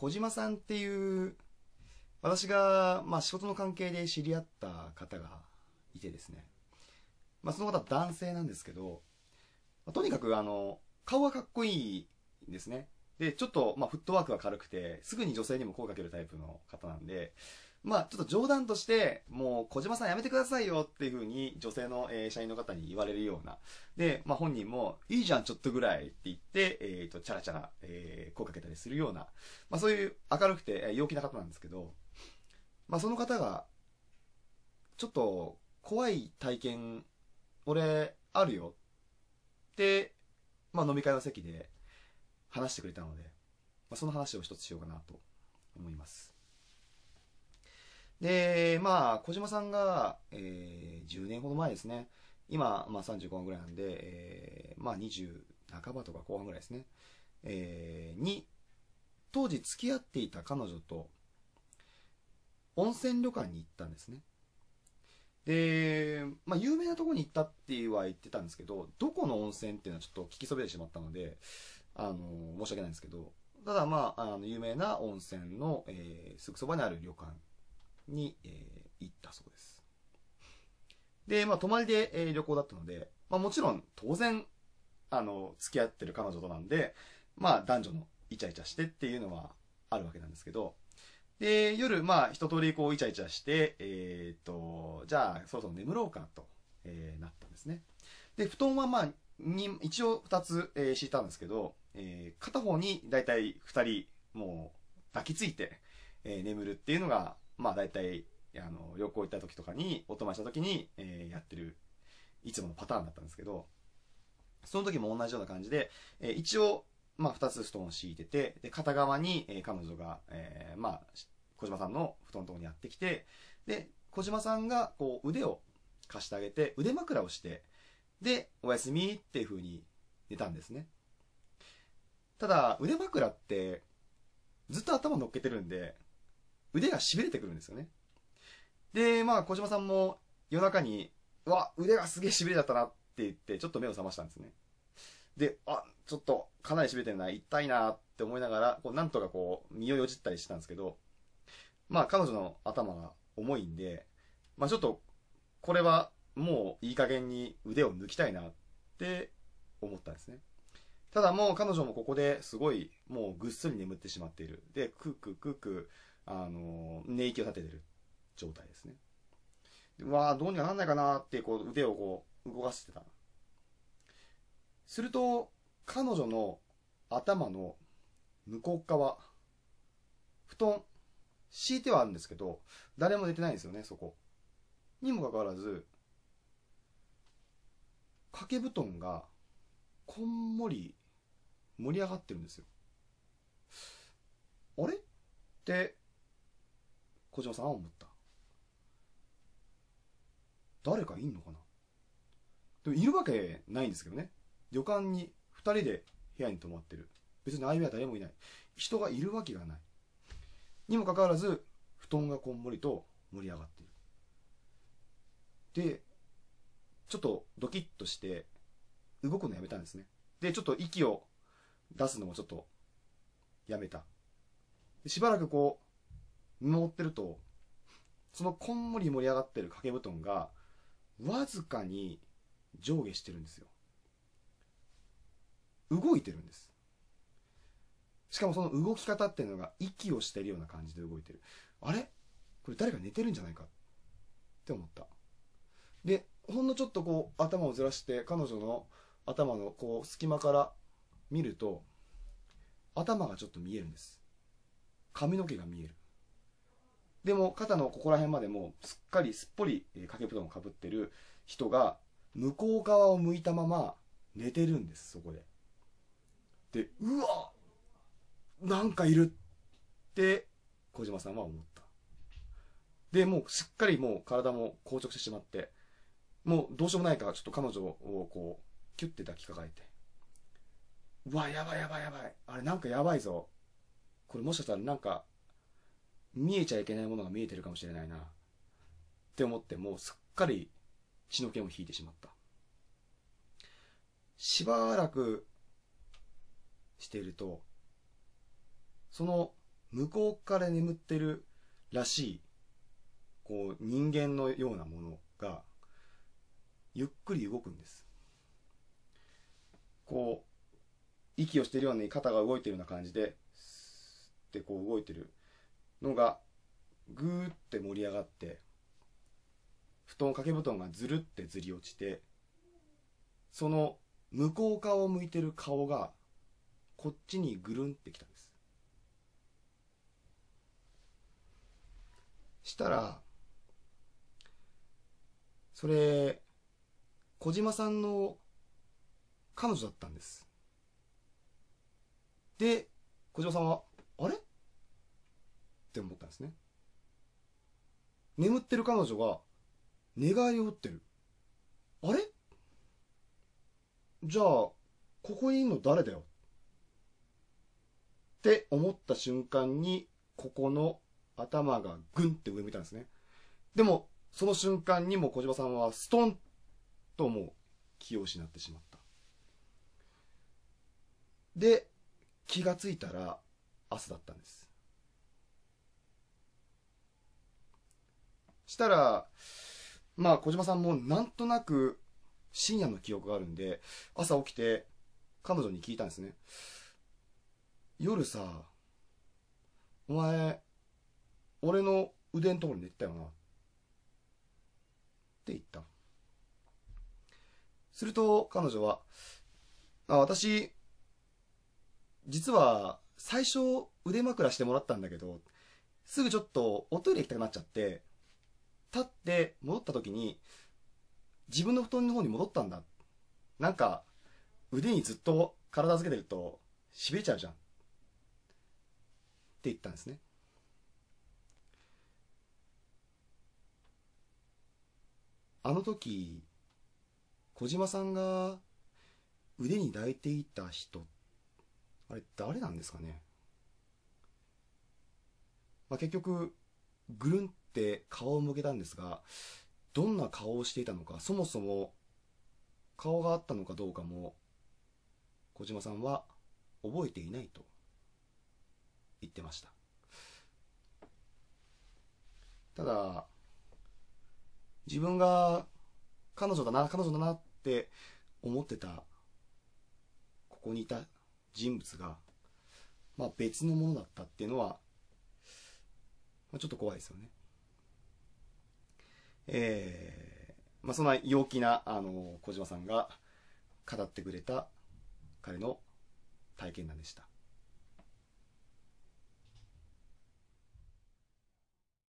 小島さんっていう、私が、まあ、仕事の関係で知り合った方がいてですね。まあ、その方男性なんですけど、まあ、とにかく、あの、顔はかっこいいんですね。で、ちょっと、まあ、フットワークが軽くて、すぐに女性にも声かけるタイプの方なんで、まあ、ちょっと冗談として、もう、小島さんやめてくださいよっていうふうに、女性の、えー、社員の方に言われるような。で、まあ本人も、いいじゃん、ちょっとぐらいって言って、えっ、ー、と、チャラチャラ、えー、声かけたりするような、まあそういう明るくて、えー、陽気な方なんですけど、まあその方が、ちょっと、怖い体験、俺、あるよって、まあ飲み会の席で話してくれたので、まあその話を一つしようかなと思います。で、まあ、小島さんが、えー、10年ほど前ですね。今、まあ、35半ぐらいなんで、えー、まあ、20半ばとか後半ぐらいですね。えー、に、当時付き合っていた彼女と、温泉旅館に行ったんですね。で、まあ、有名なとこに行ったっては言ってたんですけど、どこの温泉っていうのはちょっと聞きそびれてしまったので、あの、申し訳ないんですけど、ただまあ、あの、有名な温泉の、えー、すぐそばにある旅館に、えー、行ったそうです。で、まあ、泊まりで、えー、旅行だったので、まあ、もちろん、当然、あの、付き合ってる彼女となんで、まあ、男女のイチャイチャしてっていうのはあるわけなんですけど、で、夜、まあ、一通りこう、イチャイチャして、えっ、と、じゃあ、そろそろ眠ろうかと、えー、なったんですね。で、布団はまあ、に一応二つ、えー、敷いたんですけど、えー、片方に大体二人、もう、抱きついて、えー、眠るっていうのが、まあ大体、あの、旅行行った時とかに、お泊まりした時に、えー、やってる、いつものパターンだったんですけど、その時も同じような感じで、えー、一応、まあ二つ布団を敷いてて、で、片側に、えー、彼女が、えー、まあ、小島さんの布団のとこにやってきて、で、小島さんが、こう、腕を貸してあげて、腕枕をして、で、おやすみっていう風に寝たんですね。ただ、腕枕って、ずっと頭乗っけてるんで、腕が痺れてくるんですよね。で、まあ、小島さんも夜中に、うわ、腕がすげえ痺れちゃったなって言って、ちょっと目を覚ましたんですね。で、あ、ちょっと、かなり痺れてるな、痛いなって思いながら、こう、なんとかこう、身をよじったりしてたんですけど、まあ、彼女の頭が重いんで、まあ、ちょっと、これは、もう、いい加減に腕を抜きたいなって思ったんですね。ただもう彼女もここですごいもうぐっすり眠ってしまっている。で、クークークークーあの、寝息を立ててる状態ですね。でわあ、どうにかなんないかなって、こう、腕をこう、動かしてた。すると、彼女の頭の向こう側、布団、敷いてはあるんですけど、誰も寝てないんですよね、そこ。にもかかわらず、掛け布団が、こんもり、盛り上がってるんですよ。あれって小嬢さんは思った誰かいんのかなでもいるわけないんですけどね旅館に2人で部屋に泊まってる別に相部屋誰もいない人がいるわけがないにもかかわらず布団がこんもりと盛り上がっているでちょっとドキッとして動くのやめたんですねでちょっと息を出すのもちょっとやめたしばらくこう登ってると、そのこんもり盛り上がってる掛け布団が、わずかに上下してるんですよ。動いてるんです。しかもその動き方っていうのが息をしてるような感じで動いてる。あれこれ誰か寝てるんじゃないかって思った。で、ほんのちょっとこう頭をずらして彼女の頭のこう隙間から見ると頭がちょっと見えるんです。髪の毛が見える。でも肩のここら辺までもすっかりすっぽり掛け布団をかぶってる人が向こう側を向いたまま寝てるんですそこで。でうわなんかいるって小島さんは思った。でもうすっかりもう体も硬直してしまってもうどうしようもないからちょっと彼女をこうキュッて抱きかかえてうわやばいやばいやばいあれなんかやばいぞこれもしかしたらなんか見えちゃいけないものが見えてるかもしれないなって思ってもうすっかり血の気も引いてしまったしばらくしているとその向こうから眠ってるらしいこう人間のようなものがゆっくり動くんですこう息をしてるように肩が動いてるような感じでッてこう動いてるのがぐーって盛り上がって布団掛け布団がずるってずり落ちてその向こう側を向いてる顔がこっちにぐるんってきたんですしたらそれ小島さんの彼女だったんですで小島さんは「あれって思ったんですね。眠ってる彼女が寝返りを打ってる。あれじゃあ、ここにいるの誰だよって思った瞬間に、ここの頭がグンって上見たんですね。でも、その瞬間にも小島さんはストンともう気を失ってしまった。で、気がついたら明日だったんです。したら、まあ、小島さんもなんとなく深夜の記憶があるんで、朝起きて彼女に聞いたんですね。夜さ、お前、俺の腕のところに寝てたよな。って言った。すると彼女は、あ私、実は最初腕枕してもらったんだけど、すぐちょっとおトイレ行きたくなっちゃって、立って戻った時に、自分の布団の方に戻ったんだ。なんか、腕にずっと体付けてると、痺れちゃうじゃん。って言ったんですね。あの時、小島さんが腕に抱いていた人、あれ誰なんですかねまあ、結局、ぐるんって顔を向けたんですが、どんな顔をしていたのか、そもそも顔があったのかどうかも、小島さんは覚えていないと言ってました。ただ、自分が彼女だな、彼女だなって思ってた、ここにいた人物が、まあ別のものだったっていうのは、まあ、ちょっと怖いですよね。えー、まあ、そんな陽気な、あの、小島さんが語ってくれた彼の体験談でした。